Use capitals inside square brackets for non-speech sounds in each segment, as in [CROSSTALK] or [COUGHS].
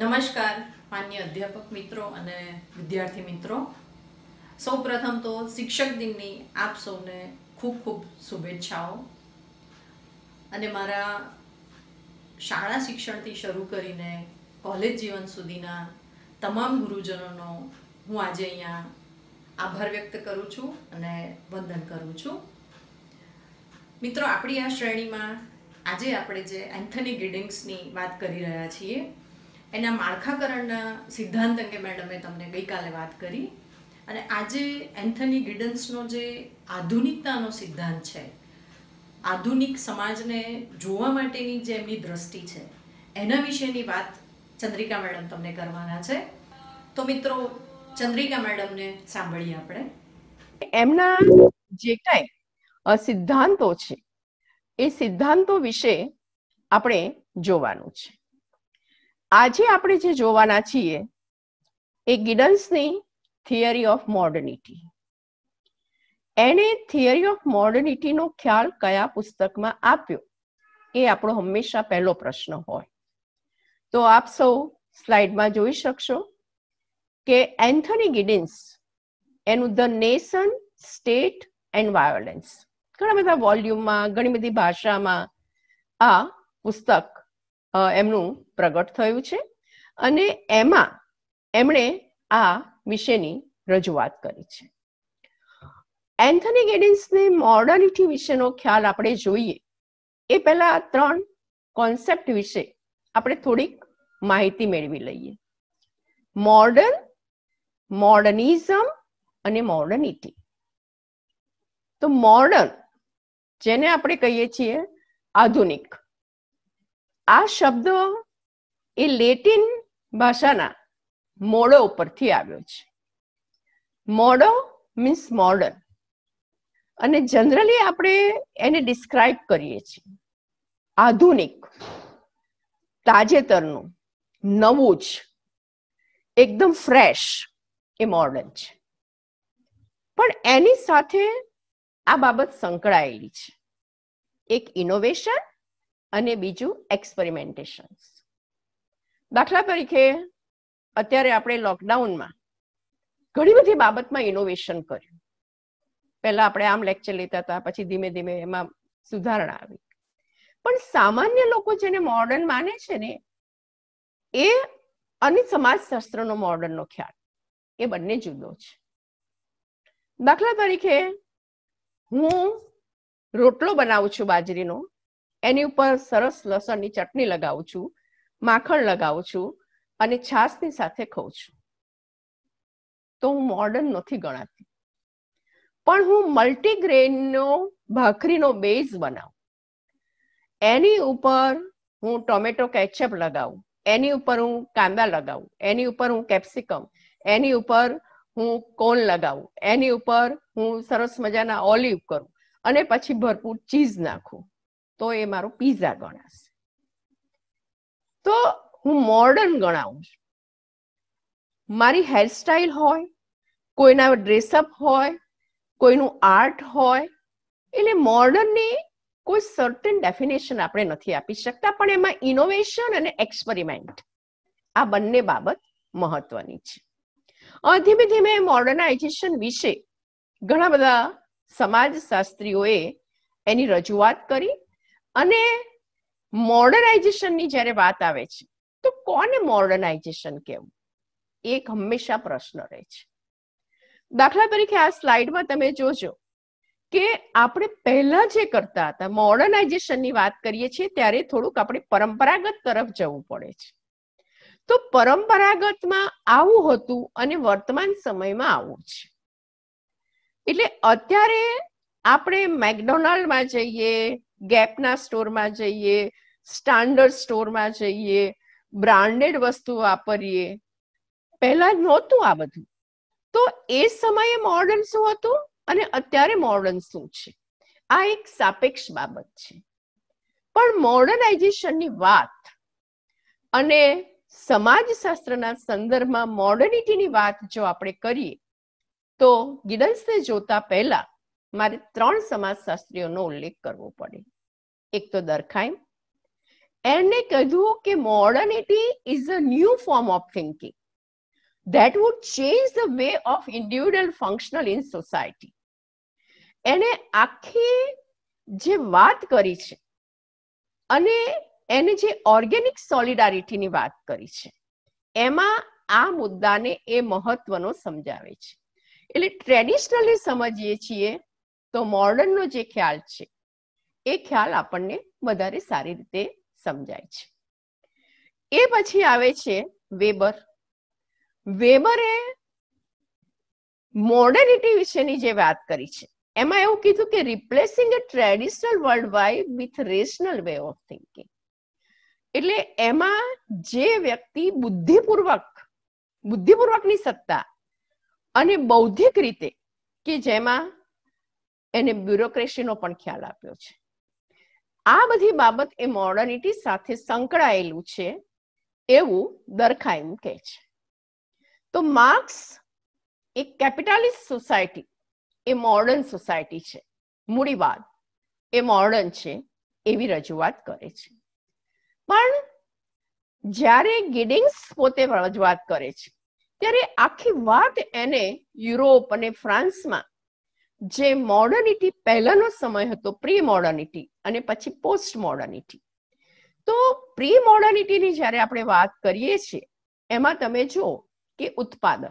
નમસ્કાર માન્ય અધ્યાપક મિત્રો અને વિદ્યાર્થી મિત્રો સૌ પ્રથમ તો શિક્ષક દિનની આપ સૌને ખૂબ ખૂબ શુભેચ્છાઓ અને મારા શાળા શિક્ષણથી શરૂ કરીને કોલેજ જીવન સુધીના તમામ ગુરુજનોનો હું આજે અહીંયા આભાર વ્યક્ત કરું છું અને વંદન કરું છું મિત્રો આપણી આ શ્રેણીમાં આજે આપણે જે એન્થની ગિડિંગ્સની વાત કરી રહ્યા છીએ એના માળખાકરણના સિદ્ધાંત અંગે મેડમે તમને ગઈકાલે વાત કરી અને આજે એન્થની ગિડન્સનો જે આધુનિકતાનો સિદ્ધાંત છે આધુનિક સમાજને જોવા માટેની જે એમની દ્રષ્ટિ છે એના વિશેની વાત ચંદ્રિકા મેડમ તમને કરવાના છે તો મિત્રો ચંદ્રિકા મેડમને સાંભળીએ આપણે એમના જે કાંઈ સિદ્ધાંતો છે એ સિદ્ધાંતો વિશે આપણે જોવાનું છે આજે આપણે જે જોવાના છીએ એ ગિડન્સની થિયરી ઓફ મોડર્નિટી એણે થિયરી ઓફ મોડર્નિટીનો ખ્યાલ કયા પુસ્તકમાં આપ્યો એ આપણો હંમેશા પહેલો પ્રશ્ન હોય તો આપ સૌ સ્લાઇડમાં જોઈ શકશો કે એન્થની ગિડિન્સ એનું the nation state and violence ઘણા બધા વોલ્યુમમાં ઘણી બધી ભાષામાં આ પુસ્તક એમનું પ્રગટ થયું છે અને એમાં એમણે આ વિશેની રજૂઆત કરી છે એન્થની ગેડિન્સને મોર્ડનિટી વિશેનો ખ્યાલ આપણે જોઈએ એ પહેલા ત્રણ કોન્સેપ્ટ વિશે આપણે થોડીક માહિતી મેળવી લઈએ મોર્ડન મોર્ડનિઝમ અને મોર્ડનિટી તો મોર્ડન જેને આપણે કહીએ છીએ આધુનિક આ શબ્દ એ લેટિન ભાષાના મોડો ઉપરથી આવ્યો છે મોડો મીન્સ મોડર્ન અને જનરલી આપણે એને ડિસ્ક્રાઇબ કરીએ છીએ આધુનિક તાજેતરનું નવું જ એકદમ ફ્રેશ એ મોડર્ન છે પણ એની સાથે આ બાબત સંકળાયેલી છે એક ઇનોવેશન અને બીજું એક્સપેરિમેન્ટેશન્સ દાખલા તરીકે અત્યારે આપણે લોકડાઉનમાં ઘણી બધી બાબતમાં ઇનોવેશન કર્યું પહેલા આપણે આમ લેક્ચર લેતા હતા પછી ધીમે ધીમે એમાં સુધારણા આવી પણ સામાન્ય લોકો જેને મોડર્ન માને છે ને એ અને સમાજશાસ્ત્રનો મોડર્નનો ખ્યાલ એ બંને જુદો છે દાખલા તરીકે હું રોટલો બનાવું છું બાજરીનો એની ઉપર સરસ લસણની ચટણી લગાવું છું માખણ લગાવું છું અને છાશની સાથે ખાઉં છું તો હું મોર્ડન નથી ગણાતી પણ હું મલ્ટીગ્રેનનો ભાખરીનો બેઝ બનાવું એની ઉપર હું ટોમેટો કેચઅપ લગાવું એની ઉપર હું કાંદા લગાવું એની ઉપર હું કેપ્સિકમ એની ઉપર હું કોન લગાવું એની ઉપર હું સરસ મજાના ઓલિવ કરું અને પછી ભરપૂર ચીઝ નાખું તો એ મારો પીઝા ગણાશે તો હું મોડર્ન ગણાવું છું મારી હેરસ્ટાઇલ હોય કોઈના ડ્રેસઅપ હોય કોઈનું આર્ટ હોય એટલે મોર્ડનની કોઈ સર્ટન ડેફિનેશન આપણે નથી આપી શકતા પણ એમાં ઇનોવેશન અને એક્સપેરિમેન્ટ આ બંને બાબત મહત્વની છે ધીમે ધીમે મોડર્નાઇઝેશન વિશે ઘણા બધા સમાજશાસ્ત્રીઓએ એની રજૂઆત કરી અને મોડર્નાઇઝેશનની જ્યારે વાત આવે છે તો કોને મોડર્નાઇઝેશન કેવું એક હંમેશા પ્રશ્ન રહે છે દાખલા તરીકે આ સ્લાઇડમાં તમે જોજો કે આપણે પહેલા જે કરતા હતા મોડર્નાઇઝેશનની વાત કરીએ છીએ ત્યારે થોડુંક આપણે પરંપરાગત તરફ જવું પડે છે તો પરંપરાગતમાં આવું હતું અને વર્તમાન સમયમાં આવું છે એટલે અત્યારે આપણે મેકડોનાલ્ડમાં જઈએ ગેપના સ્ટોરમાં જઈએ સ્ટાન્ડર્ડ સ્ટોરમાં જઈએ બ્રાન્ડેડ વસ્તુ વાપરીએ પહેલા નહોતું આ બધું તો એ સમયે મોડર્ન શું હતું અને અત્યારે મોર્ડન શું છે આ એક સાપેક્ષ બાબત છે પણ મોર્ડનાઇઝેશનની વાત અને સમાજશાસ્ત્રના સંદર્ભમાં મોર્ડનિટીની વાત જો આપણે કરીએ તો ગિડલ્સને જોતા પહેલા મારે ત્રણ સમાજશાસ્ત્રીઓનો ઉલ્લેખ કરવો પડે એક તો દરખાઈમ એમને કીધું કે modernity is a new form of thinking that would change the way of individual functional in society એને આખી જે વાત કરી છે અને એને જે ઓર્ગેનિક સોલિડારિટીની વાત કરી છે એમાં આ મુદ્દાને એ મહત્વનો સમજાવે છે એટલે ટ્રેડિશનલી સમજીએ છીએ તો મોર્ડનનો જે ખ્યાલ છે એ ખ્યાલ આપણને વધારે સારી રીતે સમજાય છે એ પછી આવે છે વેબર વેબરે મોડર્નિટી વિશેની જે વાત કરી છે એમાં એવું કીધું કે replacing a traditional world wide with rational way of thinking એટલે એમાં જે વ્યક્તિ બુદ્ધિપૂર્વક બુદ્ધિપૂર્વકની સત્તા અને બૌદ્ધિક રીતે કે જેમાં એને બ્યુરોક્રેસીનો પણ ખ્યાલ આપ્યો છે આ બધી બાબત એ મોડર્નિટી સાથે સંકળાયેલું છે એવું દરખાઈમ કહે છે તો માર્ક્સ એક કેપિટાલિસ્ટ સોસાયટી એ મોડર્ન સોસાયટી છે મૂડીવાદ એ મોડર્ન છે એવી રજૂઆત કરે છે પણ જ્યારે ગિડિંગ્સ પોતે રજૂઆત કરે છે ત્યારે આખી વાત એને યુરોપ અને ફ્રાન્સમાં જે મોડર્નિટી પહેલાનો સમય હતો પ્રી મોડર્નિટી અને પછી પોસ્ટ મોડર્નિટી તો પ્રી મોડર્નિટીની જ્યારે આપણે વાત કરીએ છીએ એમાં તમે જો કે ઉત્પાદન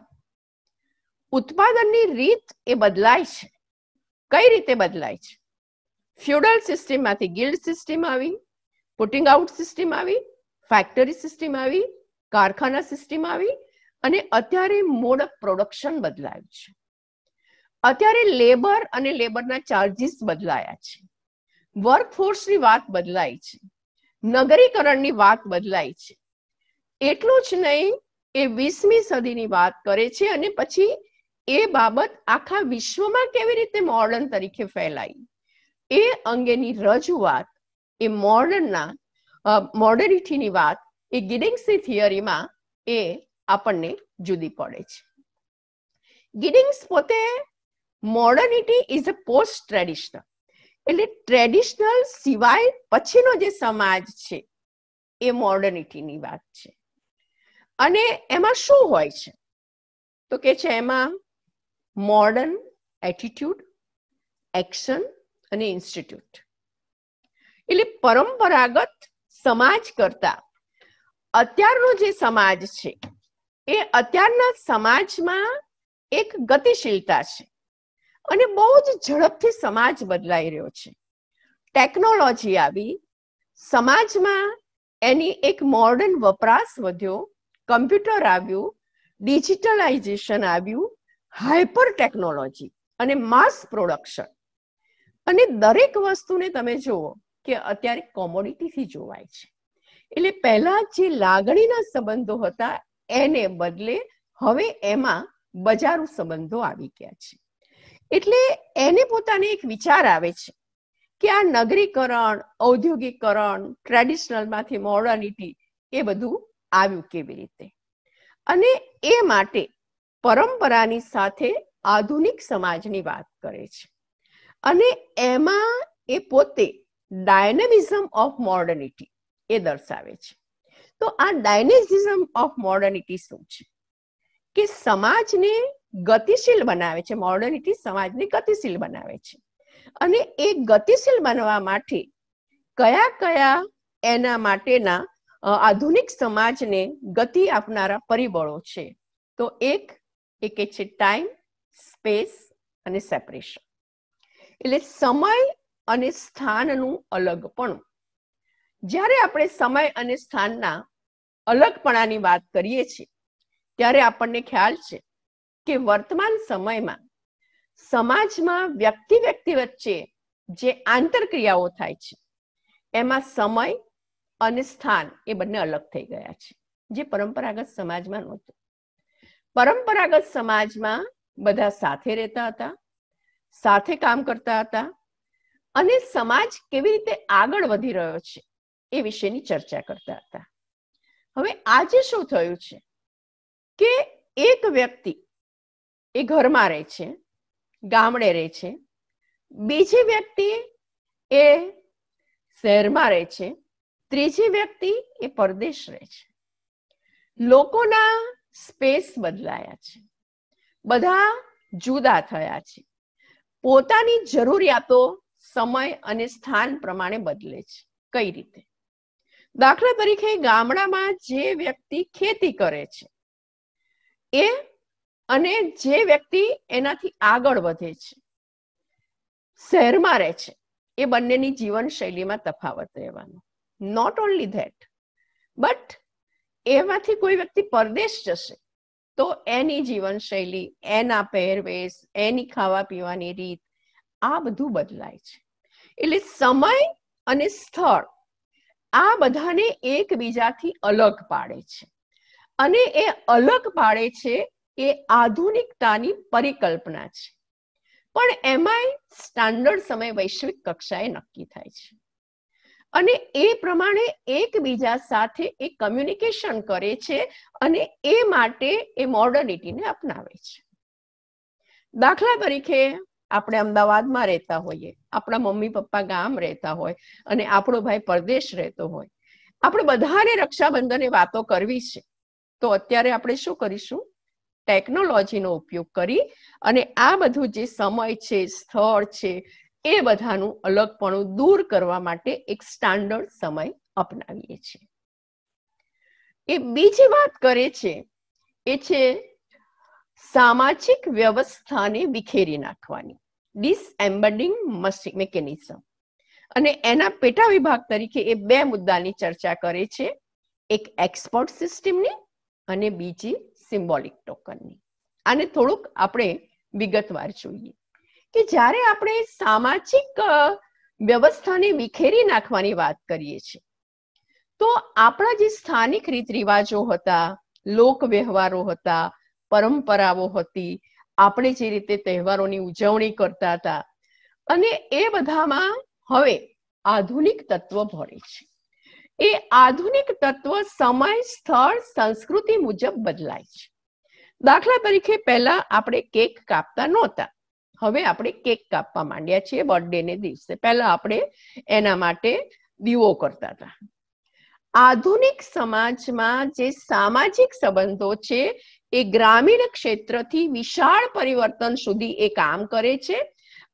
ઉત્પાદનની રીત એ બદલાય છે કઈ રીતે બદલાય છે ફ્યુડલ સિસ્ટમમાંથી ગિલ્ડ સિસ્ટમ આવી પુટિંગ આઉટ સિસ્ટમ આવી ફેક્ટરી સિસ્ટમ આવી કારખાના સિસ્ટમ આવી અને અત્યારે મોડ પ્રોડક્શન બદલાયું છે અત્યારે લેબર અને લેબરના ચાર્જીસ બદલાયા છે વર્કફોર્સની વાત બદલાય છે નગરીકરણની વાત બદલાય છે એટલું જ નહીં એ વીસમી સદીની વાત કરે છે અને પછી એ બાબત આખા વિશ્વમાં કેવી રીતે મોર્ડન તરીકે ફેલાઈ એ અંગેની રજૂઆત એ મોર્ડનના મોર્ડનિટીની વાત એ ગિડિંગ્સની થિયરીમાં એ આપણને જુદી પડે છે ગિડિંગ્સ પોતે modernity is a post traditional એટલે ટ્રેડિશનલ સિવાય પછીનો જે સમાજ છે એ મોડર્નિટીની વાત છે અને એમાં શું હોય છે તો કે છે એમાં મોડર્ન એટીટ્યુડ એક્શન અને ઇન્સ્ટિટ્યૂટ એટલે પરંપરાગત સમાજ કરતા અત્યારનો જે સમાજ છે એ અત્યારના સમાજમાં એક ગતિશીલતા છે અને બહુ જ ઝડપથી સમાજ બદલાઈ રહ્યો છે ટેકનોલોજી આવી સમાજમાં એની એક મોર્ડન વપરાશ વધ્યો કમ્પ્યુટર આવ્યું ડિજિટલાઇઝેશન આવ્યું હાઇપર ટેકનોલોજી અને માસ પ્રોડક્શન અને દરેક વસ્તુને તમે જુઓ કે અત્યારે કોમોડિટીથી જોવાય છે એટલે પહેલા જે લાગણીના સંબંધો હતા એને બદલે હવે એમાં બજારું સંબંધો આવી ગયા છે એટલે એને પોતાને એક વિચાર આવે છે કે આ નગરીકરણ ઔદ્યોગિકરણ ટ્રેડિશનલમાંથી મોડર્નિટી એ બધું આવ્યું કેવી રીતે અને એ માટે પરંપરાની સાથે આધુનિક સમાજની વાત કરે છે અને એમાં એ પોતે ડાયનેમિઝમ ઓફ મોડર્નિટી એ દર્શાવે છે તો આ ડાયનેમિઝમ ઓફ મોડર્નિટી શું છે કે સમાજને ગતિશીલ બનાવે છે મોડર્નિટી સમાજને ગતિશીલ બનાવે છે અને એ ગતિશીલ બનવા માટે કયા કયા એના માટેના આધુનિક સમાજને ગતિ આપનારા પરિબળો છે તો એક એક છે ટાઈમ સ્પેસ અને સેપરેશન એટલે સમય અને સ્થાનનું અલગ પણ જ્યારે આપણે સમય અને સ્થાનના અલગપણાની વાત કરીએ છીએ ત્યારે આપણને ખ્યાલ છે કે વર્તમાન સમયમાં સમાજમાં વ્યક્તિ વ્યક્તિ વચ્ચે જે આંતરક્રિયાઓ થાય છે એમાં સમય અને સ્થાન એ બંને અલગ થઈ ગયા છે જે પરંપરાગત સમાજમાં નહોતું પરંપરાગત સમાજમાં બધા સાથે રહેતા હતા સાથે કામ કરતા હતા અને સમાજ કેવી રીતે આગળ વધી રહ્યો છે એ વિશેની ચર્ચા કરતા હતા હવે આજે શું થયું છે કે એક વ્યક્તિ એ ઘરમાં રહે છે ગામડે રહે છે બીજી વ્યક્તિ એ શહેરમાં રહે છે ત્રીજી વ્યક્તિ એ પરદેશ રહે છે લોકોના સ્પેસ બદલાયા છે બધા જુદા થયા છે પોતાની જરૂરિયાતો સમય અને સ્થાન પ્રમાણે બદલે છે કઈ રીતે દાખલા તરીકે ગામડામાં જે વ્યક્તિ ખેતી કરે છે એ અને જે વ્યક્તિ એનાથી આગળ વધે છે શહેરમાં રહે છે એ બંનેની જીવન શૈલીમાં તફાવત રહેવાનો નોટ ઓનલી ધેટ બટ એમાંથી કોઈ વ્યક્તિ પરદેશ જશે તો એની જીવનશૈલી એના પહેરવેશ એની ખાવા પીવાની રીત આ બધું બદલાય છે એટલે સમય અને સ્થળ આ બધાને એકબીજાથી અલગ પાડે છે અને એ અલગ પાડે છે એ આધુનિકતાની પરિકલ્પના છે પણ એમાંય સ્ટાન્ડર્ડ સમય વૈશ્વિક કક્ષાએ નક્કી થાય છે અને એ પ્રમાણે એકબીજા સાથે એ કમ્યુનિકેશન કરે છે અને એ માટે એ મોડર્નિટીને અપનાવે છે દાખલા તરીકે આપણે અમદાવાદમાં રહેતા હોઈએ આપણા મમ્મી પપ્પા ગામ રહેતા હોય અને આપણો ભાઈ પરદેશ રહેતો હોય આપણે બધાને રક્ષાબંધને વાતો કરવી છે તો અત્યારે આપણે શું કરીશું ટેકનોલોજીનો ઉપયોગ કરી અને આ બધું જે સમય છે સ્થળ છે એ બધાનું અલગપણું દૂર કરવા માટે એક સ્ટાન્ડર્ડ સમય અપનાવીએ છીએ એ બીજી વાત કરે છે એ છે સામાજિક વ્યવસ્થાને વિખેરી નાખવાની ડિસએમ્બડિંગ મિકેનિઝમ અને એના પેટા વિભાગ તરીકે એ બે મુદ્દાની ચર્ચા કરે છે એક એક્સપર્ટ સિસ્ટમની અને બીજી સિમ્બોલિક ટોકનની આને થોડુંક આપણે વિગતવાર જોઈએ કે જ્યારે આપણે સામાજિક વ્યવસ્થાને વિખેરી નાખવાની વાત કરીએ છીએ તો આપણા જે સ્થાનિક રીત રિવાજો હતા લોક વ્યવહારો હતા પરંપરાઓ હતી આપણે જે રીતે તહેવારોની ઉજવણી કરતા હતા અને એ બધામાં હવે આધુનિક તત્વ ભળે છે એ આધુનિક તત્વ સમય સ્થળ સંસ્કૃતિ મુજબ બદલાય છે દાખલા તરીકે પહેલા આપણે કેક કાપતા નહોતા હવે આપણે કેક કાપવા માંડ્યા છીએ બર્થડે ને દિવસે પહેલા આપણે એના માટે દીવો કરતા હતા આધુનિક સમાજમાં જે સામાજિક સંબંધો છે એ ગ્રામીણ ક્ષેત્રથી વિશાળ પરિવર્તન સુધી એ કામ કરે છે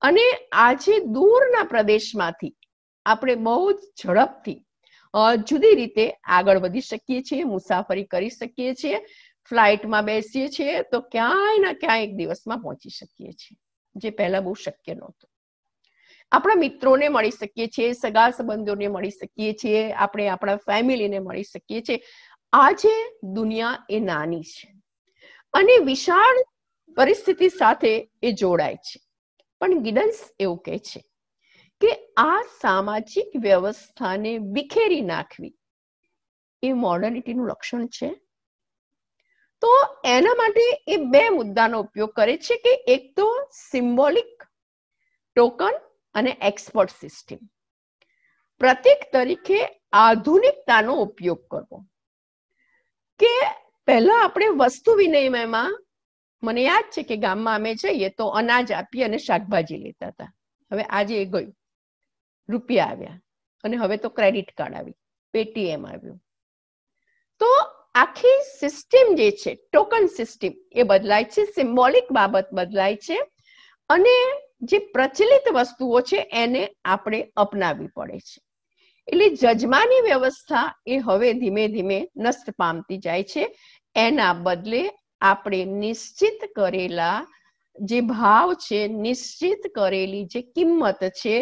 અને આજે દૂરના પ્રદેશમાંથી આપણે બહુ જ ઝડપથી જુદી રીતે આગળ વધી શકીએ છીએ મુસાફરી કરી શકીએ છીએ ફ્લાઇટમાં બેસીએ છીએ તો ક્યાંય ના ક્યાંય એક દિવસમાં પહોંચી શકીએ છીએ જે પહેલા બહુ શક્ય નહોતું આપણા મિત્રોને મળી શકીએ છીએ સગા સંબંધોને મળી શકીએ છીએ આપણે આપણા ફેમિલીને મળી શકીએ છીએ આ જે દુનિયા એ નાની છે અને વિશાળ પરિસ્થિતિ સાથે એ જોડાય છે પણ ગિડન્સ એવું કહે છે કે આ સામાજિક વ્યવસ્થાને વિખેરી નાખવી એ મોડર્નિટીનું લક્ષણ છે તો એના માટે એ બે મુદ્દાનો ઉપયોગ કરે છે કે એક તો સિમ્બોલિક ટોકન અને એક્સપર્ટ સિસ્ટમ પ્રતીક તરીકે આધુનિકતાનો ઉપયોગ કરવો કે પહેલા આપણે વસ્તુ વિનિમયમાં મને યાદ છે કે ગામમાં અમે જઈએ તો અનાજ આપી અને શાકભાજી લેતા હતા હવે આજે એ ગયું રૂપિયા આવ્યા અને હવે તો ક્રેડિટ કાર્ડ આવી પેટીએમ આવ્યું તો આખી સિસ્ટમ જે છે ટોકન સિસ્ટમ એ બદલાય છે સિમ્બોલિક બાબત બદલાય છે અને જે પ્રચલિત વસ્તુઓ છે એને આપણે અપનાવવી પડે છે એટલે જજમાની વ્યવસ્થા એ હવે ધીમે ધીમે નષ્ટ પામતી જાય છે એના બદલે આપણે નિશ્ચિત કરેલા જે ભાવ છે નિશ્ચિત કરેલી જે કિંમત છે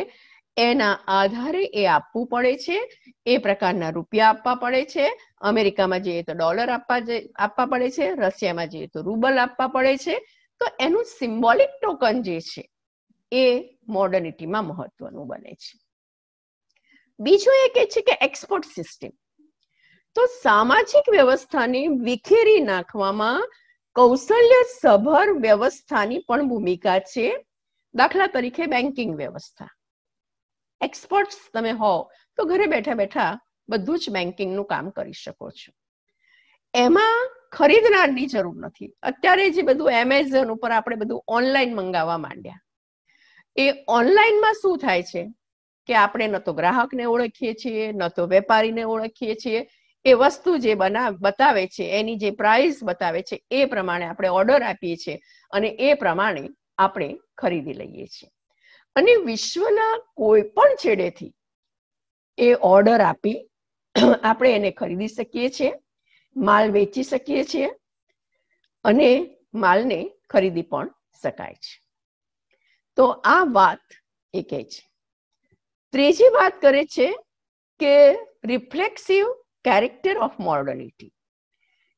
એના આધારે એ આપવું પડે છે એ પ્રકારના રૂપિયા આપવા પડે છે અમેરિકામાં જઈએ તો ડોલર આપવા આપવા પડે છે રશિયામાં જઈએ તો રૂબલ આપવા પડે છે તો એનું સિમ્બોલિક ટોકન જે છે એ મોડર્નિટીમાં મહત્વનું બને છે બીજું એ છે કે એક્સપોર્ટ સિસ્ટમ તો સામાજિક વ્યવસ્થાને વિખેરી નાખવામાં કૌશલ્ય સભર વ્યવસ્થાની પણ ભૂમિકા છે દાખલા તરીકે બેન્કિંગ વ્યવસ્થા એક્સપર્ટ તમે હો તો ઘરે બેઠા બેઠા બધું જ બેન્કિંગનું કામ કરી શકો છો એમાં ખરીદનારની જરૂર નથી અત્યારે જે બધું એમેઝોન ઉપર આપણે બધું ઓનલાઈન મંગાવવા માંડ્યા એ ઓનલાઈનમાં શું થાય છે કે આપણે ન તો ગ્રાહકને ઓળખીએ છીએ ન તો વેપારીને ઓળખીએ છીએ એ વસ્તુ જે બના બતાવે છે એની જે પ્રાઇસ બતાવે છે એ પ્રમાણે આપણે ઓર્ડર આપીએ છીએ અને એ પ્રમાણે આપણે ખરીદી લઈએ છીએ અને વિશ્વના કોઈ પણ છેડેથી એ ઓર્ડર આપી [CLEARS THROAT] આપણે એને ખરીદી શકીએ છીએ માલ વેચી શકીએ છીએ અને માલને ખરીદી પણ શકાય છે તો આ વાત એ કહે છે ત્રીજી વાત કરે છે કે રિફ્લેક્સિવ કેરેક્ટર ઓફ મોર્ડનિટી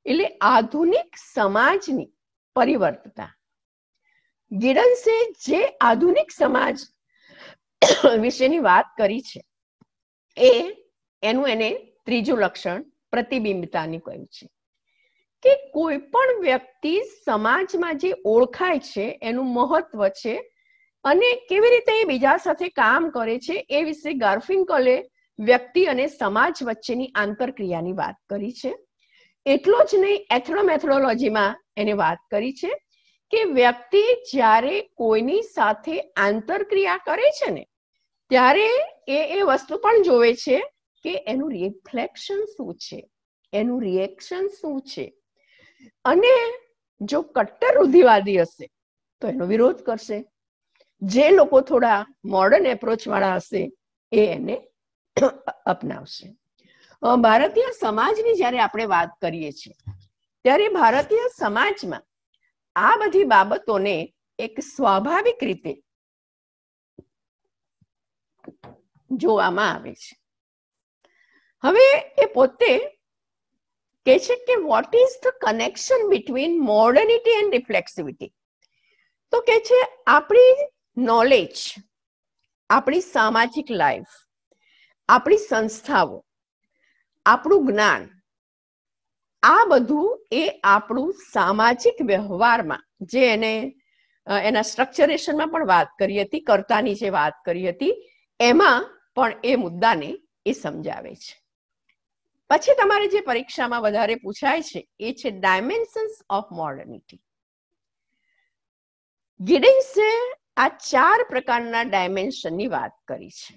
એટલે આધુનિક સમાજની પરિવર્તતા ગિડન્સે જે આધુનિક સમાજ [COUGHS] વિશેની વાત કરી છે એ એનું એને ત્રીજું લક્ષણ પ્રતિબિંબતાની કહ્યું છે કે કોઈ પણ વ્યક્તિ સમાજમાં જે ઓળખાય છે એનું મહત્વ છે અને કેવી રીતે એ બીજા સાથે કામ કરે છે એ વિશે ગાર્ફિંકલે વ્યક્તિ અને સમાજ વચ્ચેની આંતરક્રિયાની વાત કરી છે એટલો જ નહીં એથ્રોમેથ્રોલોજીમાં એને વાત કરી છે કે વ્યક્તિ જ્યારે કોઈની સાથે આંતરક્રિયા કરે છે ને ત્યારે એ એ વસ્તુ પણ જોવે છે કે એનું રિફ્લેક્શન શું છે એનું રિએક્શન શું છે અને જો કટ્ટર રૂઢિવાદી હશે તો એનો વિરોધ કરશે જે લોકો થોડા મોડર્ન એપ્રોચ વાળા હશે એ એને અપનાવશે ભારતીય સમાજની જ્યારે આપણે વાત કરીએ છીએ ત્યારે ભારતીય સમાજમાં આ બધી બાબતોને એક સ્વાભાવિક રીતે જોવામાં આવે છે હવે એ પોતે કે છે કે what is the connection between modernity and reflexivity તો કે છે આપણી નોલેજ આપણી સામાજિક લાઈફ આપણી સંસ્થાઓ આપણું જ્ઞાન આ બધું એ આપણું સામાજિક વ્યવહારમાં જે એને એના સ્ટ્રક્ચરેશનમાં પણ વાત કરી હતી કર્તાની જે વાત કરી હતી એમાં પણ એ મુદ્દાને એ સમજાવે છે પછી તમારે જે પરીક્ષામાં વધારે પૂછાય છે એ છે ડાયમેન્શન્સ ઓફ મોડર્નિટી ગિડિંગ્સે આ ચાર પ્રકારના ડાયમેન્શનની વાત કરી છે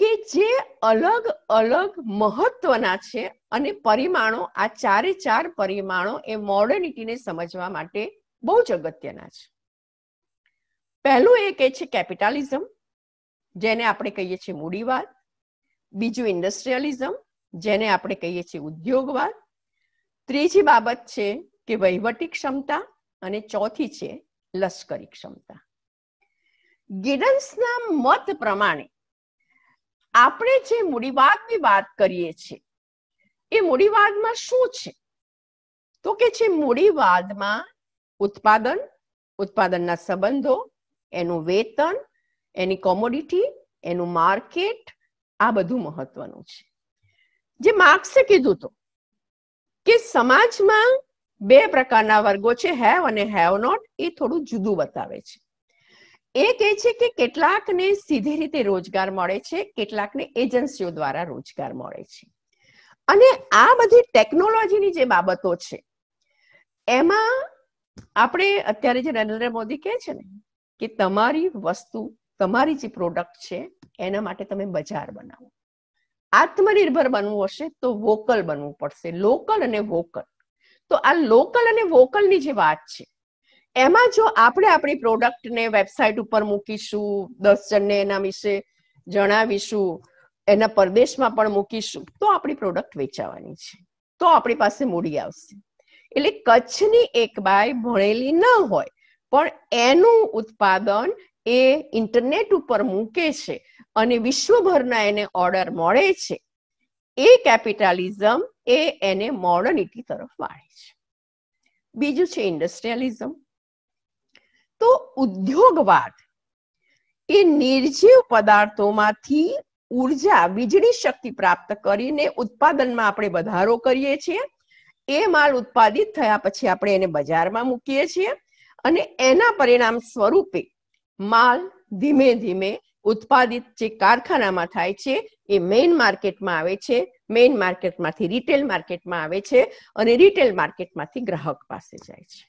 કે જે અલગ અલગ મહત્વના છે અને પરિમાણો આ ચારે ચાર પરિમાણો એ મોડર્નિટીને સમજવા માટે બહુ જ અગત્યના છે પહેલું એ એ છે કેપિટાલિઝમ જેને આપણે કહીએ છીએ મૂડીવાદ બીજું ઇન્ડસ્ટ્રિયલિઝમ જેને આપણે કહીએ છીએ ઉદ્યોગવાદ ત્રીજી બાબત છે કે વહીવટી ક્ષમતા અને ચોથી છે લશ્કરી ક્ષમતા ગિડન્સના મત પ્રમાણે આપણે જે મૂડીવાદની વાત કરીએ છીએ એ મૂડીવાદમાં શું છે તો કે છે મૂડીવાદમાં ઉત્પાદન ઉત્પાદનના સંબંધો એનું વેતન એની કોમોડિટી એનું માર્કેટ આ બધું મહત્વનું છે જે માર્ક્સે કીધું તો કે સમાજમાં બે પ્રકારના વર્ગો છે હેવ અને હેવ નોટ એ થોડું જુદું બતાવે છે એ કહે છે કે કેટલાકને સીધી રીતે રોજગાર મળે છે કેટલાકને એજન્સીઓ દ્વારા રોજગાર મળે છે અને આ બધી ટેકનોલોજીની જે બાબતો છે એમાં આપણે અત્યારે જે નરેન્દ્ર મોદી કહે છે ને કે તમારી વસ્તુ તમારી જે પ્રોડક્ટ છે એના માટે તમે બજાર બનાવો આત્મનિર્ભર બનવું હશે તો વોકલ બનવું પડશે લોકલ અને વોકલ તો આ લોકલ અને વોકલની જે વાત છે એમાં જો આપણે આપણી પ્રોડક્ટને વેબસાઇટ ઉપર મૂકીશું દસ જણને એના વિશે જણાવીશું એના પરદેશમાં પણ મૂકીશું તો આપણી પ્રોડક્ટ વેચાવાની છે તો આપણી પાસે મૂડી આવશે એટલે કચ્છની એક બાય ભણેલી ન હોય પણ એનું ઉત્પાદન એ ઇન્ટરનેટ ઉપર મૂકે છે અને વિશ્વભરના એને ઓર્ડર મળે છે એ કેપિટાલિઝમ એ એને મોડર્નિટી તરફ વાળે છે બીજું છે ઇન્ડસ્ટ્રિયલિઝમ તો ઉદ્યોગવાદ એ નિર્જીવ પદાર્થોમાંથી ઉર્જા વીજળી શક્તિ પ્રાપ્ત કરીને ઉત્પાદનમાં આપણે વધારો કરીએ છીએ એ માલ ઉત્પાદિત થયા પછી આપણે એને બજારમાં મૂકીએ છીએ અને એના પરિણામ સ્વરૂપે માલ ધીમે ધીમે ઉત્પાદિત જે કારખાનામાં થાય છે એ મેઇન માર્કેટમાં આવે છે મેઇન માર્કેટમાંથી રિટેલ માર્કેટમાં આવે છે અને રિટેલ માર્કેટમાંથી ગ્રાહક પાસે જાય છે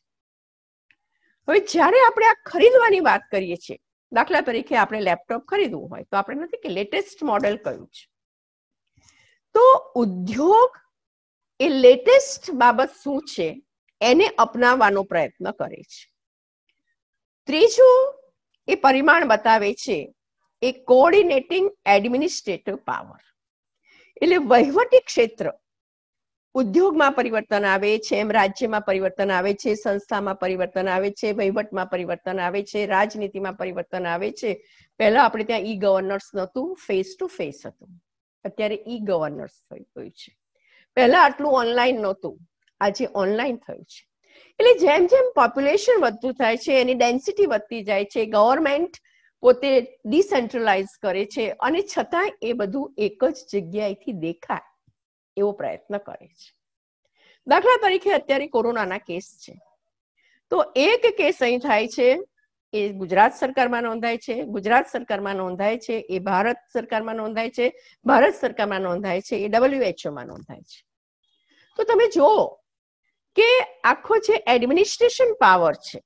હવે જ્યારે આપણે આ ખરીદવાની વાત કરીએ છીએ દાખલા તરીકે આપણે લેપટોપ ખરીદવું હોય તો આપણે નથી કે લેટેસ્ટ મોડેલ કયું છે તો ઉદ્યોગ એ લેટેસ્ટ બાબત શું છે એને અપનાવવાનો પ્રયત્ન કરે છે ત્રીજું એ પરિમાણ બતાવે છે એ કોઓર્ડિનેટિંગ એડમિનિસ્ટ્રેટિવ પાવર એટલે વહીવટી ક્ષેત્ર ઉદ્યોગમાં પરિવર્તન આવે છે એમ રાજ્યમાં પરિવર્તન આવે છે સંસ્થામાં પરિવર્તન આવે છે વહીવટમાં પરિવર્તન આવે છે રાજનીતિમાં પરિવર્તન આવે છે પહેલા આપણે ત્યાં ઈ ગવર્નર્સ નહોતું ફેસ ટુ ફેસ હતું અત્યારે ઈ ગવર્નર્સ થઈ ગયું છે પહેલા આટલું ઓનલાઈન નહોતું આજે ઓનલાઈન થયું છે એટલે જેમ જેમ પોપ્યુલેશન વધતું થાય છે એની ડેન્સિટી વધતી જાય છે ગવર્મેન્ટ પોતે ડિસેન્ટ્રલાઇઝ કરે છે અને છતાં એ બધું એક જ જગ્યાએથી દેખાય એવો પ્રયત્ન કરે છે દાખલા તરીકે અત્યારે કોરોનાના કેસ છે તો એક કેસ અહીં થાય છે એ ગુજરાત સરકારમાં નોંધાય છે ગુજરાત સરકારમાં નોંધાય છે એ ભારત સરકારમાં નોંધાય છે ભારત સરકારમાં નોંધાય છે એ ડબલ્યુએચઓમાં નોંધાય છે તો તમે જુઓ કે આખો જે એડમિનિસ્ટ્રેશન પાવર છે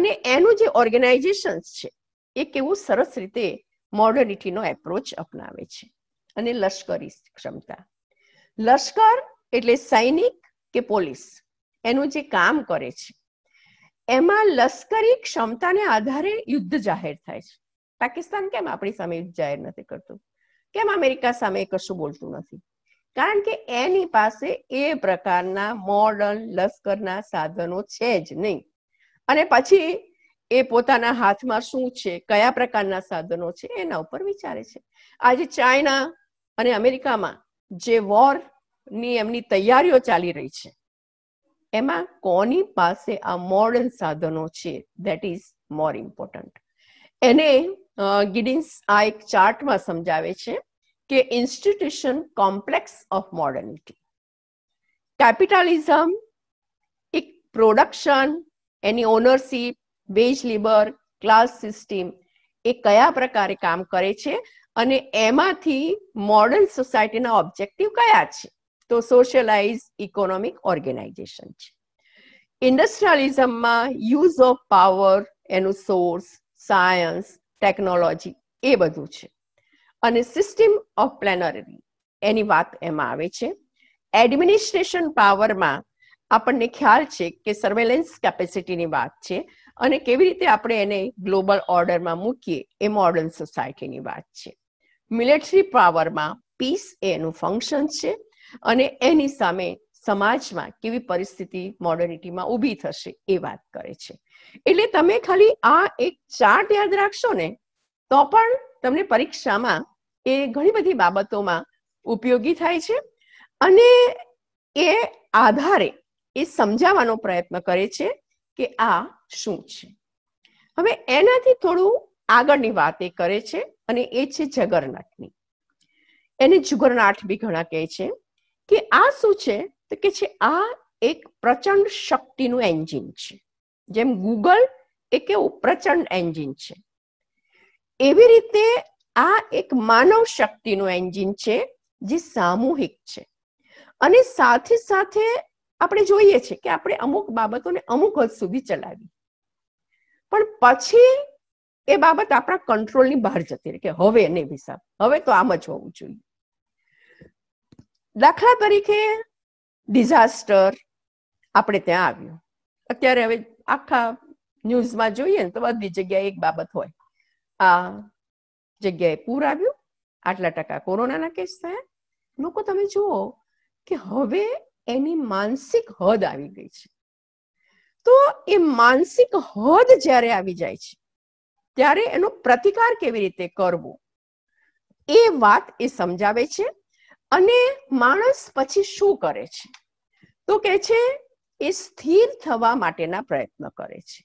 અને એનું જે ઓર્ગેનાઇઝેશન છે એ કેવું સરસ રીતે મોડર્નિટીનો એપ્રોચ અપનાવે છે અને લશ્કરી ક્ષમતા લશ્કર એટલે સૈનિક કે પોલીસ એનું જે કામ કરે છે એમાં લશ્કરી ક્ષમતાને આધારે યુદ્ધ જાહેર થાય છે પાકિસ્તાન કેમ આપણી સામે યુદ્ધ જાહેર નથી કરતું કેમ અમેરિકા સામે કશું બોલતું નથી કારણ કે એની પાસે એ પ્રકારના મોડર્ન લશ્કરના સાધનો છે જ નહીં અને પછી એ પોતાના હાથમાં શું છે કયા પ્રકારના સાધનો છે એના ઉપર વિચારે છે આજે ચાઇના અને અમેરિકામાં જે વોરની એમની તૈયારીઓ ચાલી રહી છે એમાં કોની પાસે આ મોડર્ન સાધનો છે ધેટ ઇઝ મોર ઇમ્પોર્ટન્ટ એને ગિડિન્સ આ એક ચાર્ટમાં સમજાવે છે કે institution complex of modernity capitalism એક પ્રોડક્શન એની ownership wage labour class system એ કયા પ્રકારે કામ કરે છે અને એમાંથી મોડલ સોસાયટીના ઓબ્જેક્ટિવ કયા છે તો સોશિયલાઇઝ ઇકોનોમિક ઓર્ગેનાઇઝેશન છે ઇન્ડસ્ટ્રીયલિઝમમાં યુઝ ઓફ પાવર એનું સોર્સ સાયન્સ ટેકનોલોજી એ બધું છે અને સિસ્ટમ ઓફ પ્લેનરી એની વાત એમાં આવે છે એડમિનિસ્ટ્રેશન પાવરમાં આપણને ખ્યાલ છે કે સર્વેલન્સ કેપેસિટીની વાત છે અને કેવી રીતે આપણે એને ગ્લોબલ ઓર્ડરમાં મૂકીએ એ મોડર્ન સોસાયટીની વાત છે મિલિટરી પાવરમાં પીસ એનું ફંક્શન છે અને એની સામે સમાજમાં કેવી પરિસ્થિતિ મોડર્નિટીમાં ઊભી થશે એ વાત કરે છે એટલે તમે ખાલી આ એક ચાર્ટ યાદ રાખશો ને તો પણ તમને પરીક્ષામાં એ ઘણી બધી બાબતોમાં ઉપયોગી થાય છે અને એ આધારે એ સમજાવવાનો પ્રયત્ન કરે છે કે આ શું છે હવે એનાથી થોડું આગળની વાત એ કરે છે અને એ છે જગરનાટની એને જુગરનાટ બી ઘણા કહે છે કે આ શું છે તો કે છે આ એક પ્રચંડ શક્તિનું એન્જિન છે જેમ ગૂગલ એ કેવું પ્રચંડ એન્જિન છે એવી રીતે આ એક માનવ શક્તિનું એન્જિન છે જે સામૂહિક છે અને સાથે સાથે આપણે જોઈએ છે કે આપણે અમુક બાબતોને અમુક હદ સુધી ચલાવી પણ પછી એ બાબત આપણા કંટ્રોલની બહાર જતી રહી કે હવે નહીં વિસા હવે તો આમ જ હોવું જોઈએ દાખલા તરીકે ડિઝાસ્ટર આપણે ત્યાં આવ્યું અત્યારે હવે આખા ન્યૂઝમાં જોઈએ ને તો બધી જગ્યાએ એક બાબત હોય આ જગ્યાએ પૂર આવ્યું આટલા ટકા કોરોનાના કેસ થયા લોકો તમે જુઓ કે હવે એની માનસિક હદ આવી ગઈ છે તો એ માનસિક હદ જ્યારે આવી જાય છે ત્યારે એનો પ્રતિકાર કેવી રીતે કરવો એ વાત એ સમજાવે છે અને માણસ પછી શું કરે છે તો કે છે એ સ્થિર થવા માટેના પ્રયત્ન કરે છે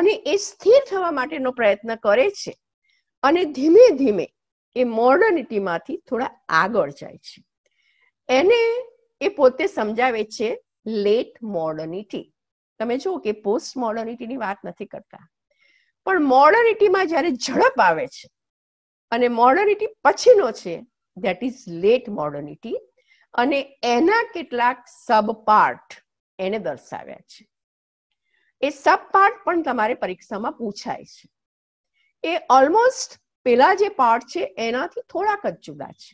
અને એ સ્થિર થવા માટેનો પ્રયત્ન કરે છે અને ધીમે ધીમે એ મોડર્નિટીમાંથી થોડા આગળ જાય છે એને એ પોતે સમજાવે છે લેટ મોડર્નિટી તમે જુઓ કે પોસ્ટ મોડર્નિટીની વાત નથી કરતા પણ મોડર્નિટીમાં જ્યારે ઝડપ આવે છે અને મોડર્નિટી પછીનો છે ધેટ ઇઝ લેટ મોડર્નિટી અને એના કેટલાક સબ પાર્ટ એને દર્શાવ્યા છે એ સબ પાર્ટ પણ તમારે પરીક્ષામાં પૂછાય છે એ ઓલમોસ્ટ પેલા જે પાર્ટ છે એનાથી થોડાક જ જુદા છે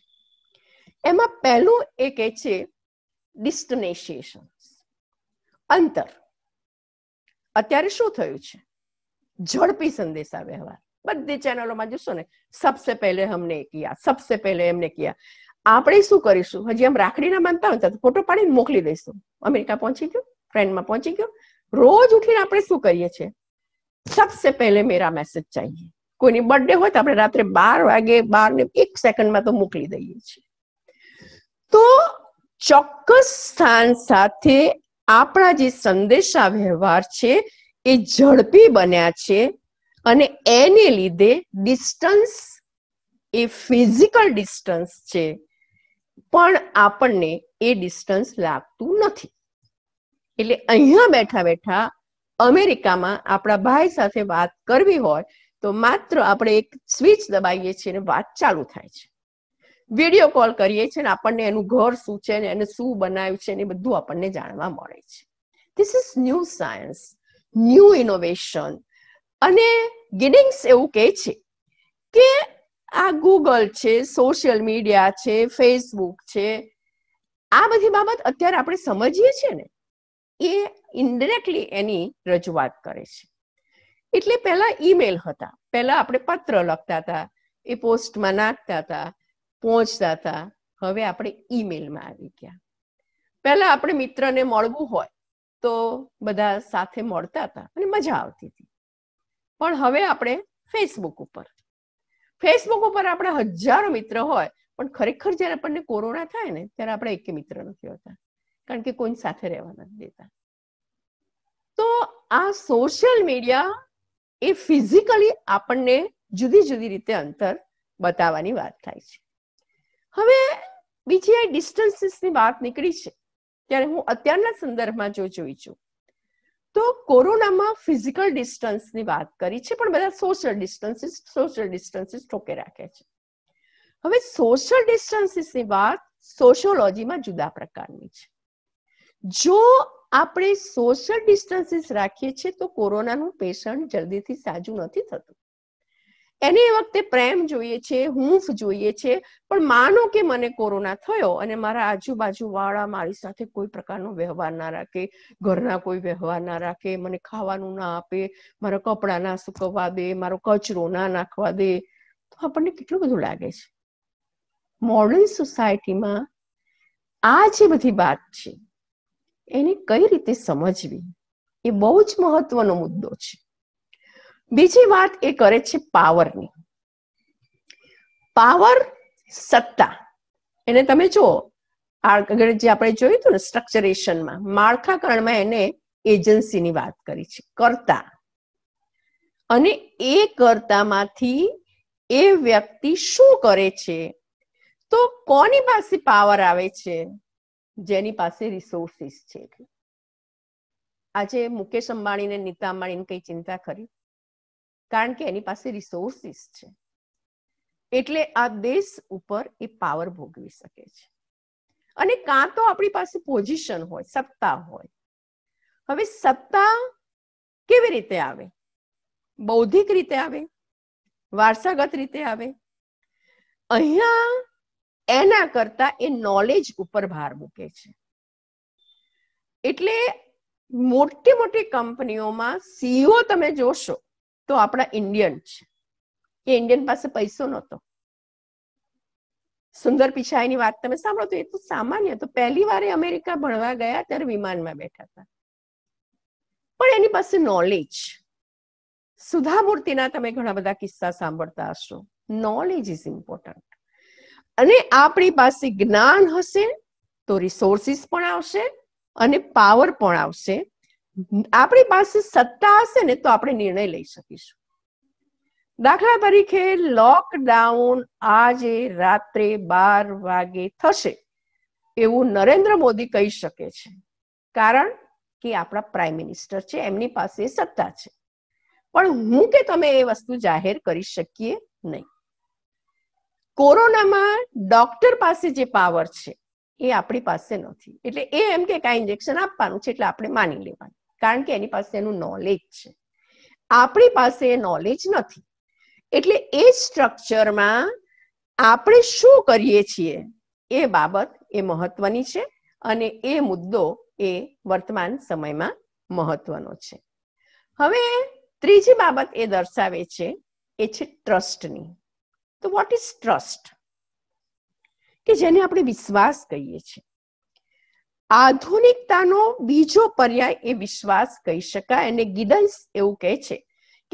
એમાં પહેલું એ કહે છે ડિસ્ટનેશિએશન અંતર અત્યારે શું થયું છે ઝડપી સંદેશા વ્યવહાર બધી ચેનલોમાં જોશો ને સબસે પહેલે હમને કિયા સબસે પહેલે એમને કિયા આપણે શું કરીશું હજી આમ રાખડી ના માનતા હોય તો ફોટો પાડીને મોકલી દઈશું અમેરિકા પહોંચી ગયો ફ્રેન્ડમાં પહોંચી ગયો રોજ ઉઠીને આપણે શું કરીએ છીએ સબસે પહેલે મેરા મેસેજ ચાહીએ કોઈની બર્થડે હોય તો આપણે રાત્રે બાર વાગે બાર ને એક સેકન્ડમાં તો મોકલી દઈએ છીએ તો ચોક્કસ સ્થાન સાથે આપણા જે સંદેશા વ્યવહાર છે એ ઝડપી બન્યા છે અને એને લીધે ડિસ્ટન્સ એ ફિઝિકલ ડિસ્ટન્સ છે પણ આપણને એ ડિસ્ટન્સ લાગતું નથી એટલે અહીંયા બેઠા બેઠા અમેરિકામાં આપણા ભાઈ સાથે વાત કરવી હોય તો માત્ર આપણે એક સ્વિચ દબાવીએ છીએ અને વાત ચાલુ થાય છે વિડીયો કોલ કરીએ છીએ ને આપણને એનું ઘર શું છે ને એને શું બનાવ્યું છે ને બધું આપણને જાણવા મળે છે this is new science new innovation અને ગિડિંગ્સ એવું કહે છે કે આ ગૂગલ છે સોશિયલ મીડિયા છે ફેસબુક છે આ બધી બાબત અત્યારે આપણે સમજીએ છીએ ને એ ઇન્ડિરેક્ટલી એની રજૂઆત કરે છે એટલે પહેલા ઈમેલ હતા પહેલા આપણે પત્ર લખતા હતા એ પોસ્ટમાં નાખતા હતા પહોંચતા હતા હવે આપણે ઈમેલમાં આવી ગયા પહેલા આપણે મિત્રને મળવું હોય તો બધા સાથે મળતા હતા અને મજા આવતી હતી પણ હવે આપણે ફેસબુક ઉપર ફેસબુક ઉપર આપણે હજારો મિત્ર હોય પણ ખરેખર જ્યારે આપણને કોરોના થાય ને ત્યારે આપણે એક મિત્ર નથી હોતા કારણ કે કોઈ સાથે રહેવા નથી દેતા તો આ સોશિયલ મીડિયા એ ફિઝિકલી આપણને જુદી જુદી રીતે અંતર બતાવવાની વાત થાય છે હવે બીજી આ ડિસ્ટન્સીસની વાત નીકળી છે ત્યારે હું અત્યારના સંદર્ભમાં જો જોઈ છું તો કોરોનામાં ફિઝિકલ ડિસ્ટન્સની વાત કરી છે પણ બધા સોશિયલ ડિસ્ટન્સીસ સોશિયલ ડિસ્ટન્સીસ ઠોકે રાખે છે હવે સોશિયલ ડિસ્ટન્સીસની વાત સોશિયોલોજીમાં જુદા પ્રકારની છે જો આપણે સોશિયલ ડિસ્ટન્સીસ રાખીએ છીએ તો કોરોનાનું પેશન્ટ જલ્દીથી સાજું નથી થતું એને એ વખતે પ્રેમ જોઈએ છે હૂંફ જોઈએ છે પણ માનો કે મને કોરોના થયો અને મારા આજુબાજુ વાળા મારી સાથે કોઈ પ્રકારનો વ્યવહાર ના રાખે ઘરના કોઈ વ્યવહાર ના રાખે મને ખાવાનું ના આપે મારા કપડાં ના સુકવવા દે મારો કચરો ના નાખવા દે તો આપણને કેટલું બધું લાગે છે મોડર્ન સોસાયટીમાં આ જે બધી વાત છે એને કઈ રીતે સમજવી એ બહુ જ મહત્વનો મુદ્દો છે બીજી વાત એ કરે છે પાવરની પાવર સત્તા એને તમે જુઓ આગળ જે આપણે જોયું હતું ને સ્ટ્રક્ચરેશનમાં માળખાકરણમાં એને એજન્સીની વાત કરી છે કરતા અને એ કરતામાંથી એ વ્યક્તિ શું કરે છે તો કોની પાસે પાવર આવે છે જેની પાસે રિસોર્સિસ છે આજે મુકેશ અંબાણી ને નીતા અંબાણીને કઈ ચિંતા કરી કારણ કે એની પાસે રિસોર્સિસ છે એટલે આ દેશ ઉપર એ પાવર ભોગવી શકે છે અને કાં તો આપણી પાસે પોઝિશન હોય સત્તા હોય હવે સત્તા કેવી રીતે આવે બૌદ્ધિક રીતે આવે વારસાગત રીતે આવે અહીંયા એના કરતા એ નોલેજ ઉપર ભાર મૂકે છે એટલે મોટી મોટી કંપનીઓમાં સીઓ e તમે જોશો તો આપણા ઇન્ડિયન છે એ ઇન્ડિયન પાસે પૈસો નહોતો સુંદર પિછાઈની વાત તમે સાંભળો તો એ તો સામાન્ય તો પહેલી વાર અમેરિકા ભણવા ગયા ત્યારે વિમાનમાં બેઠા હતા પણ એની પાસે નોલેજ સુધામૂર્તિના તમે ઘણા બધા કિસ્સા સાંભળતા હશો નોલેજ ઇઝ ઇમ્પોર્ટન્ટ અને આપણી પાસે જ્ઞાન હશે તો રિસોર્સિસ પણ આવશે અને પાવર પણ આવશે આપણી પાસે સત્તા હશે ને તો આપણે નિર્ણય લઈ શકીશું દાખલા તરીકે લોકડાઉન આજે રાત્રે બાર વાગે થશે એવું નરેન્દ્ર મોદી કહી શકે છે કારણ કે આપણા પ્રાઇમ મિનિસ્ટર છે એમની પાસે સત્તા છે પણ હું કે તમે એ વસ્તુ જાહેર કરી શકીએ નહીં કોરોનામાં ડોક્ટર પાસે જે પાવર છે એ આપણી પાસે નથી એટલે એ એમ કે કાંઈ ઇન્જેક્શન આપવાનું છે એટલે આપણે માની લેવાનું કારણ કે એની પાસે એનું નોલેજ છે આપણી પાસે નોલેજ નથી એટલે એ સ્ટ્રક્ચરમાં આપણે શું કરીએ છીએ એ બાબત એ મહત્વની છે અને એ મુદ્દો એ વર્તમાન સમયમાં મહત્વનો છે હવે ત્રીજી બાબત એ દર્શાવે છે એ છે ટ્રસ્ટની તો વોટ ઇઝ ટ્રસ્ટ કે જેને આપણે વિશ્વાસ કહીએ છીએ આધુનિકતાનો બીજો પર્યાય એ વિશ્વાસ કહી શકાય અને ગિડન્સ એવું કહે છે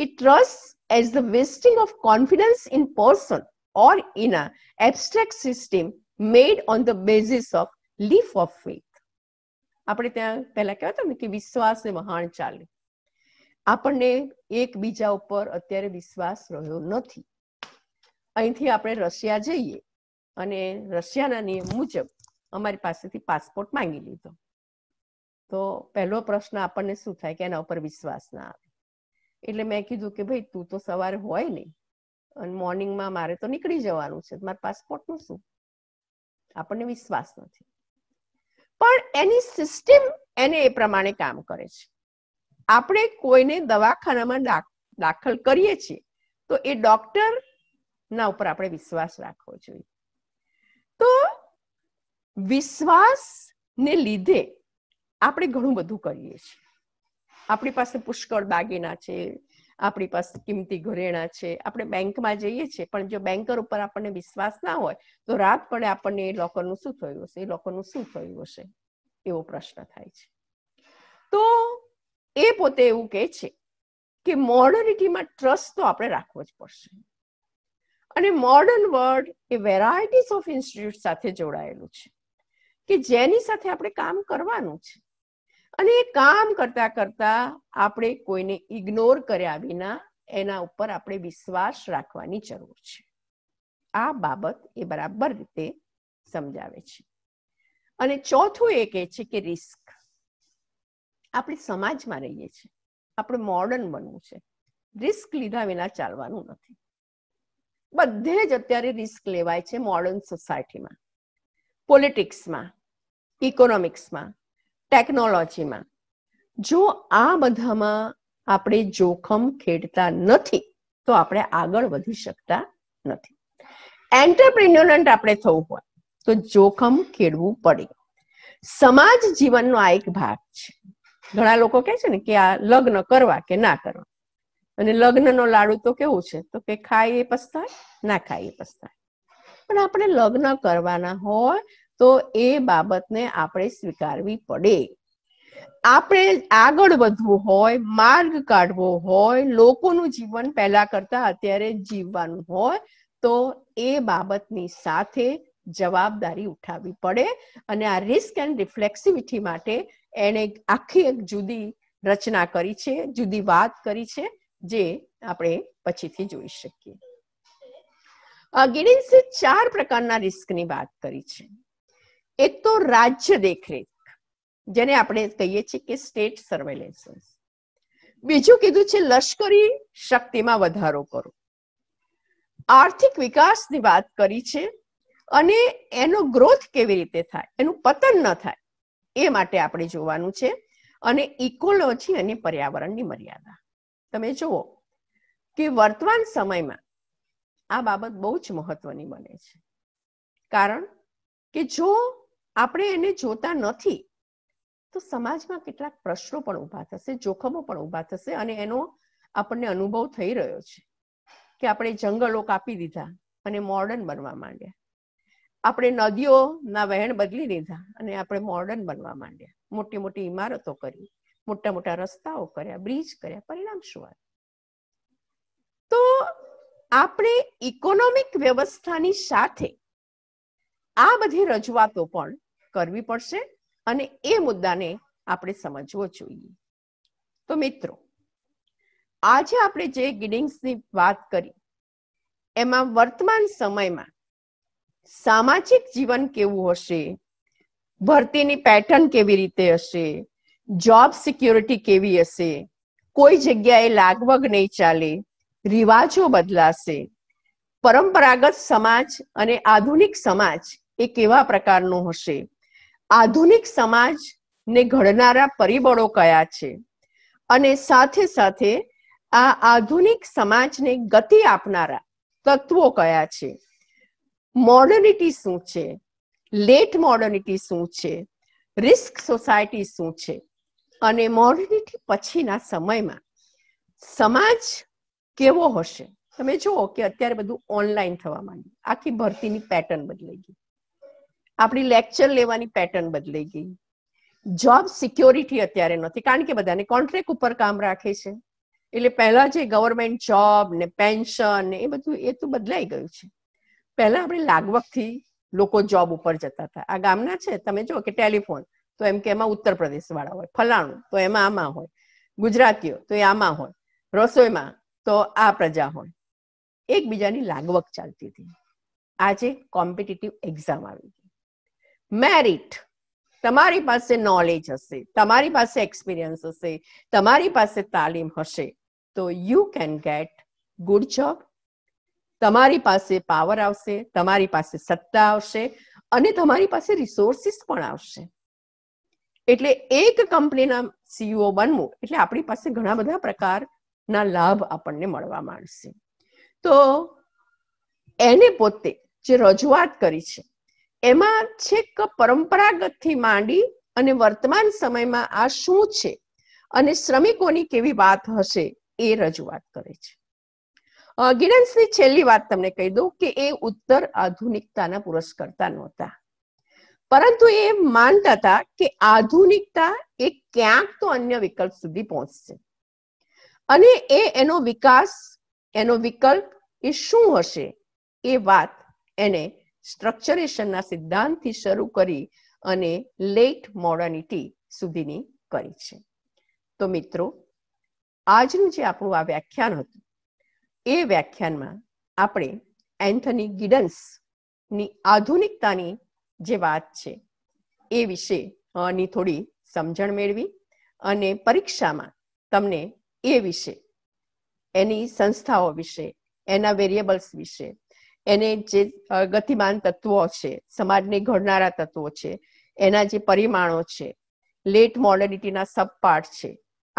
કે trust as the vesting of confidence in person or in a abstract system made on the basis of leap of faith આપણે ત્યાં પહેલા કહેવાતા ને કે વિશ્વાસ વિશ્વાસને વહાણ ચાલે આપણને એકબીજા ઉપર અત્યારે વિશ્વાસ રહ્યો નથી અહીંથી આપણે રશિયા જઈએ અને રશિયાના નિયમ મુજબ અમારી પાસેથી પાસપોર્ટ માંગી લીધો તો પહેલો પ્રશ્ન આપણને શું થાય કે એના ઉપર વિશ્વાસ ના આવે એટલે મેં કીધું કે ભાઈ તું તો સવારે હોય નહીં અને મોર્નિંગમાં મારે તો નીકળી જવાનું છે મારા પાસપોર્ટનું શું આપણને વિશ્વાસ નથી પણ એની સિસ્ટમ એને એ પ્રમાણે કામ કરે છે આપણે કોઈને દવાખાનામાં દાખલ કરીએ છીએ તો એ ડોક્ટર ના ઉપર આપણે વિશ્વાસ રાખવો જોઈએ તો વિશ્વાસને લીધે આપણે ઘણું બધું કરીએ છીએ આપણી પાસે પુષ્કળ દાગીના છે આપણી પાસે કિંમતી ઘરેણા છે આપણે બેંકમાં જઈએ છીએ પણ જો બેન્કર ઉપર આપણને વિશ્વાસ ના હોય તો રાત પડે આપણને એ લોકરનું શું થયું હશે એ લોકરનું શું થયું હશે એવો પ્રશ્ન થાય છે તો એ પોતે એવું કહે છે કે મોડર્નિટીમાં ટ્રસ્ટ તો આપણે રાખવો જ પડશે અને મોડર્ન વર્ડ એ વેરાયટીસ ઓફ ઇન્સ્ટિટ્યૂટ સાથે જોડાયેલું છે કે જેની સાથે આપણે કામ કરવાનું છે અને એ કામ કરતા કરતા આપણે કોઈને ઇગ્નોર કર્યા વિના એના ઉપર આપણે વિશ્વાસ રાખવાની જરૂર છે આ બાબત એ બરાબર રીતે સમજાવે છે અને ચોથું એ કહે છે કે રિસ્ક આપણે સમાજમાં રહીએ છીએ આપણે મોડર્ન બનવું છે રિસ્ક લીધા વિના ચાલવાનું નથી બધે જ અત્યારે રિસ્ક લેવાય છે મોડર્ન સોસાયટીમાં પોલિટિક્સમાં ઇકોનોમિક્સમાં ટેકનોલોજીમાં જો આ બધામાં આપણે જોખમ ખેડતા નથી તો આપણે આગળ વધી શકતા નથી એન્ટરપ્રિન્યોરન્ટ આપણે થવું હોય તો જોખમ ખેડવું પડે સમાજ જીવનનો આ એક ભાગ છે ઘણા લોકો કહે છે ને કે આ લગ્ન કરવા કે ના કરવા અને લગ્નનો લાડુ તો કેવું છે તો કે ખાય એ પસ્તાય ના ખાય એ પસ્તાય પણ આપણે લગ્ન કરવાના હોય તો એ બાબતને આપણે સ્વીકારવી પડે આપણે આગળ વધવું હોય માર્ગ કાઢવો હોય લોકોનું જીવન પહેલા કરતા અત્યારે જીવવાનું હોય તો એ બાબતની સાથે જવાબદારી ઉઠાવવી પડે અને આ રિસ્ક એન્ડ રિફ્લેક્સિવિટી માટે એણે આખી એક જુદી રચના કરી છે જુદી વાત કરી છે જે આપણે પછીથી જોઈ શકીએ ગિડિન્સે ચાર પ્રકારના રિસ્કની વાત કરી છે એક તો રાજ્ય દેખરેખ જેને આપણે કહીએ છીએ કે સ્ટેટ સર્વેલન્સ બીજું કીધું છે લશ્કરી શક્તિમાં વધારો કરો આર્થિક વિકાસની વાત કરી છે અને એનો ગ્રોથ કેવી રીતે થાય એનું પતન ન થાય એ માટે આપણે જોવાનું છે અને ઇકોલોજી અને પર્યાવરણની મર્યાદા તમે જુઓ કે વર્તમાન સમયમાં આ બાબત બહુ જ મહત્વની બને છે કારણ કે જો આપણે એને જોતા નથી તો સમાજમાં કેટલાક પ્રશ્નો પણ ઊભા થશે જોખમો પણ ઊભા થશે અને એનો આપણને અનુભવ થઈ રહ્યો છે કે આપણે જંગલો કાપી દીધા અને મોડર્ન બનવા માંડ્યા આપણે નદીઓના વહેણ બદલી દીધા અને આપણે મોડર્ન બનવા માંડ્યા મોટી મોટી ઇમારતો કરી મોટા મોટા રસ્તાઓ કર્યા બ્રિજ કર્યા પરિણામ શું આવ્યું તો આપણે ઇકોનોમિક વ્યવસ્થાની સાથે આ બધી રજૂઆતો પણ કરવી પડશે અને એ મુદ્દાને આપણે સમજવો જોઈએ તો મિત્રો આજે આપણે જે ગિડિંગ્સની વાત કરી એમાં વર્તમાન સમયમાં સામાજિક જીવન કેવું હશે ભરતીની પેટર્ન કેવી રીતે હશે જોબ સિક્યોરિટી કેવી હશે કોઈ જગ્યાએ લાગવગ નહીં ચાલે રિવાજો બદલાશે પરંપરાગત સમાજ અને આધુનિક સમાજ એ કેવા પ્રકારનો હશે આધુનિક સમાજને ઘડનારા પરિબળો કયા છે અને સાથે સાથે આ આધુનિક સમાજને ગતિ આપનારા તત્વો કયા છે મોડર્નિટી શું છે લેટ મોડર્નિટી શું છે રિસ્ક સોસાયટી શું છે અને મોડર્નિટી પછીના સમયમાં સમાજ કેવો હશે તમે જુઓ કે અત્યારે બધું ઓનલાઈન થવા માંડ્યું આખી ભરતીની પેટર્ન બદલાઈ ગઈ આપણી લેક્ચર લેવાની પેટર્ન બદલાઈ ગઈ જોબ સિક્યોરિટી અત્યારે નથી કારણ કે બધાને કોન્ટ્રાક્ટ ઉપર કામ રાખે છે એટલે પહેલા જે ગવર્મેન્ટ જોબ ને પેન્શન ને એ બધું એ તો બદલાઈ ગયું છે પહેલા આપણે લાગવકથી લોકો જોબ ઉપર જતા હતા આ ગામના છે તમે જો કે ટેલિફોન તો એમ કે એમાં ઉત્તર પ્રદેશ વાળા હોય ફલાણું તો એમાં આમાં હોય ગુજરાતીઓ તો એ આમાં હોય રસોઈમાં તો આ પ્રજા હોય એકબીજાની લાગવક ચાલતી હતી આજે કોમ્પિટિટિવ એક્ઝામ આવી મેરિટ તમારી પાસે નોલેજ હશે તમારી પાસે એક્સપિરિયન્સ હશે તમારી પાસે તાલીમ હશે તો you can get good job તમારી પાસે પાવર આવશે તમારી પાસે સત્તા આવશે અને તમારી પાસે રિસોર્સિસ પણ આવશે એટલે એક કંપનીના સીઈઓ બનવું એટલે આપણી પાસે ઘણા બધા પ્રકારના લાભ આપણને મળવા માંડશે તો એને પોતે જે રજૂઆત કરી છે એમાં છેક પરંપરાગતથી માંડી અને વર્તમાન સમયમાં આ શું છે અને શ્રમિકોની કેવી વાત હશે એ રજૂઆત કરે છે ગિડન્સની છેલ્લી વાત તમને કહી દઉં કે એ ઉત્તર આધુનિકતાના પુરસ્કર્તા નહોતા પરંતુ એ માનતા હતા કે આધુનિકતા એ ક્યાંક તો અન્ય વિકલ્પ સુધી પહોંચશે અને એ એનો વિકાસ એનો વિકલ્પ એ શું હશે એ વાત એને સ્ટ્રક્ચરેશનના સિદ્ધાંતથી શરૂ કરી અને લેટ મોડર્નિટી સુધીની કરી છે તો મિત્રો આજનું જે આપણું આ વ્યાખ્યાન હતું એ વ્યાખ્યાનમાં આપણે એન્થની ગિડન્સની આધુનિકતાની જે વાત છે એ વિશે ની થોડી સમજણ મેળવી અને પરીક્ષામાં તમને એ વિશે એની સંસ્થાઓ વિશે એના વેરિયેબલ્સ વિશે એને જે ગતિમાન તત્વો છે સમાજને ઘડનારા તત્વો છે એના જે પરિમાણો છે લેટ મોડર્નિટીના સબપાર્ટ છે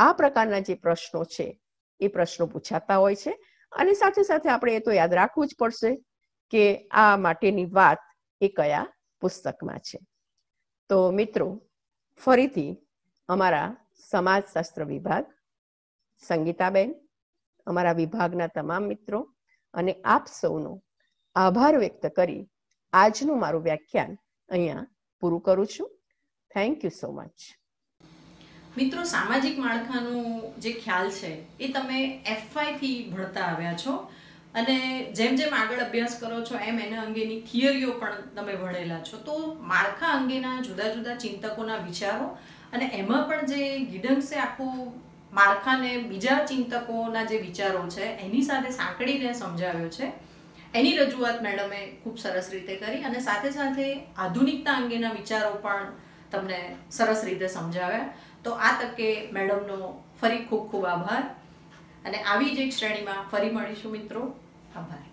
આ પ્રકારના જે પ્રશ્નો છે એ પ્રશ્નો પૂછાતા હોય છે અને સાથે સાથે આપણે એ તો યાદ રાખવું જ પડશે કે આ માટેની વાત એ કયા પુસ્તકમાં છે તો મિત્રો ફરીથી અમારા સમાજશાસ્ત્ર વિભાગ સંગીતાબેન અમારા વિભાગના તમામ મિત્રો અને આપ સૌનો આભાર વ્યક્ત કરી આજનું મારું વ્યાખ્યાન અહીંયા પૂરું કરું છું થેન્ક યુ સો મચ મિત્રો સામાજિક માળખાનું જે ખ્યાલ છે એ તમે એફઆઈથી ભણતા આવ્યા છો અને જેમ જેમ આગળ અભ્યાસ કરો છો એમ એના અંગેની થિયરીઓ પણ તમે ભણેલા છો તો માળખા અંગેના જુદા જુદા ચિંતકોના વિચારો અને એમાં પણ જે ગિડન્સે આખું માળખાને બીજા ચિંતકોના જે વિચારો છે એની સાથે સાંકળીને સમજાવ્યો છે એની રજૂઆત મેડમે ખૂબ સરસ રીતે કરી અને સાથે સાથે આધુનિકતા અંગેના વિચારો પણ તમને સરસ રીતે સમજાવ્યા તો આ તકે મેડમનો ફરી ખૂબ ખૂબ આભાર અને આવી જ એક શ્રેણીમાં ફરી મળીશું મિત્રો આભાર